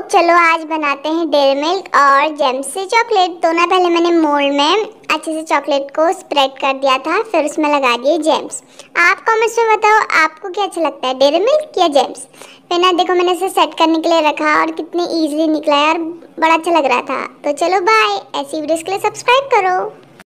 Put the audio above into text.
चलो आज बनाते हैं डेरी मिल्क और जैम से चॉकलेट दोनों पहले मैंने मोल्ड में अच्छे से चॉकलेट को स्प्रेड कर दिया था फिर उसमें लगा दिए जैम्स आप कमेंट्स में बताओ आपको क्या अच्छा लगता है डेरी मिल्क या जैम्स फिर ना देखो मैंने इसे सेट करने के लिए रखा और कितने ईजिली निकला है और बड़ा अच्छा लग रहा था तो चलो बाय ऐसी वीडियोज़ के लिए सब्सक्राइब करो